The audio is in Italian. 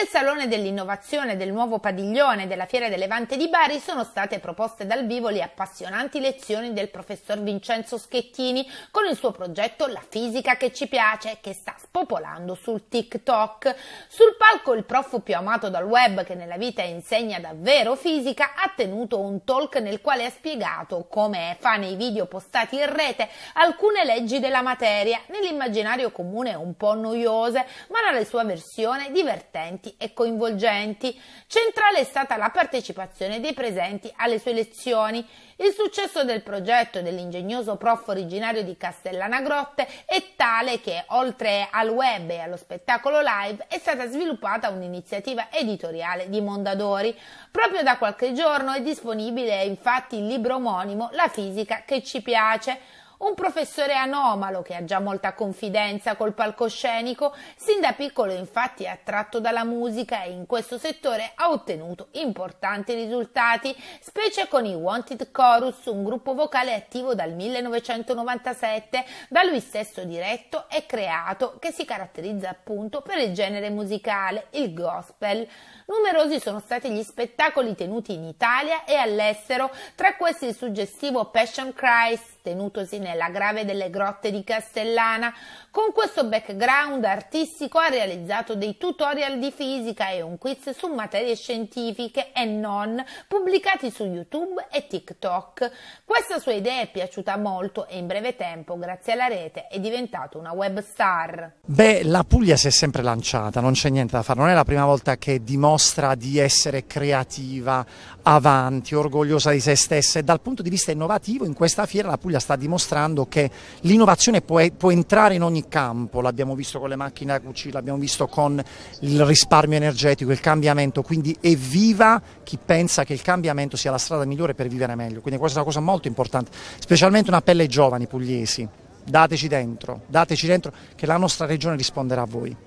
Nel Salone dell'Innovazione del nuovo padiglione della Fiera del Levante di Bari sono state proposte dal vivo le appassionanti lezioni del professor Vincenzo Schettini con il suo progetto La fisica che ci piace, che sta spopolando sul TikTok. Sul palco il prof più amato dal web che nella vita insegna davvero fisica ha tenuto un talk nel quale ha spiegato, come fa nei video postati in rete, alcune leggi della materia, nell'immaginario comune un po' noiose, ma nella sua versione divertenti interessanti e coinvolgenti. Centrale è stata la partecipazione dei presenti alle sue lezioni. Il successo del progetto dell'ingegnoso prof originario di Castellana Grotte è tale che, oltre al web e allo spettacolo live, è stata sviluppata un'iniziativa editoriale di Mondadori. Proprio da qualche giorno è disponibile infatti il libro omonimo La fisica che ci piace un professore anomalo che ha già molta confidenza col palcoscenico, sin da piccolo infatti è attratto dalla musica e in questo settore ha ottenuto importanti risultati, specie con i Wanted Chorus, un gruppo vocale attivo dal 1997, da lui stesso diretto e creato, che si caratterizza appunto per il genere musicale, il gospel. Numerosi sono stati gli spettacoli tenuti in Italia e all'estero, tra questi il suggestivo Passion Christ, tenutosi nel nella Grave delle Grotte di Castellana. Con questo background artistico ha realizzato dei tutorial di fisica e un quiz su materie scientifiche e non pubblicati su YouTube e TikTok. Questa sua idea è piaciuta molto e in breve tempo, grazie alla rete, è diventata una web star. Beh, la Puglia si è sempre lanciata, non c'è niente da fare, non è la prima volta che dimostra di essere creativa, avanti, orgogliosa di se stessa e dal punto di vista innovativo in questa fiera la Puglia sta dimostrando dimostrando che l'innovazione può, può entrare in ogni campo, l'abbiamo visto con le macchine a cucina, l'abbiamo visto con il risparmio energetico, il cambiamento, quindi evviva chi pensa che il cambiamento sia la strada migliore per vivere meglio, quindi questa è una cosa molto importante, specialmente un appello ai giovani pugliesi, dateci dentro, dateci dentro che la nostra regione risponderà a voi.